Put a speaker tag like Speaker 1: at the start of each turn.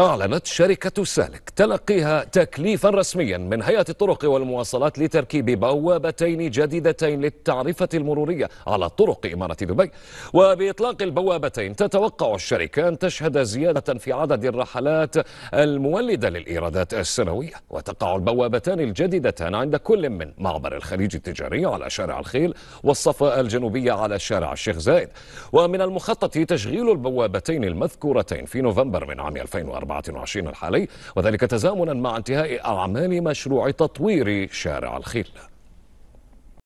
Speaker 1: أعلنت شركة سالك تلقيها تكليفا رسميا من هيئة الطرق والمواصلات لتركيب بوابتين جديدتين للتعرفة المرورية على طرق إمارة دبي وبإطلاق البوابتين تتوقع الشركة أن تشهد زيادة في عدد الرحلات المولدة للإيرادات السنوية وتقع البوابتان الجديدتان عند كل من معبر الخليج التجاري على شارع الخيل والصفا الجنوبية على شارع الشيخ زايد ومن المخطط تشغيل البوابتين المذكورتين في نوفمبر من عام 2014 2024 الحالي وذلك تزامنا مع انتهاء أعمال مشروع تطوير شارع الخيل